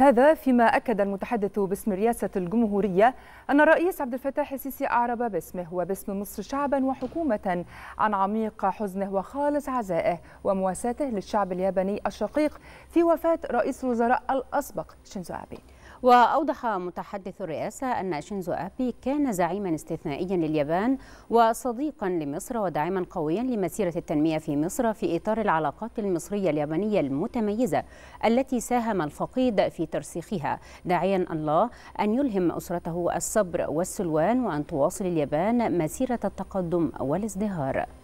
هذا فيما أكد المتحدث باسم رئاسة الجمهورية أن الرئيس عبد الفتاح السيسي أعرب باسمه وباسم مصر شعبا وحكومة عن عميق حزنه وخالص عزائه ومواساته للشعب الياباني الشقيق في وفاة رئيس الوزراء الأسبق شينزو أبي وأوضح متحدث الرئاسة أن شينزو أبي كان زعيما استثنائيا لليابان وصديقا لمصر وداعما قويا لمسيرة التنمية في مصر في إطار العلاقات المصرية اليابانية المتميزة التي ساهم الفقيد في ترسيخها داعيا الله أن يلهم أسرته الصبر والسلوان وأن تواصل اليابان مسيرة التقدم والازدهار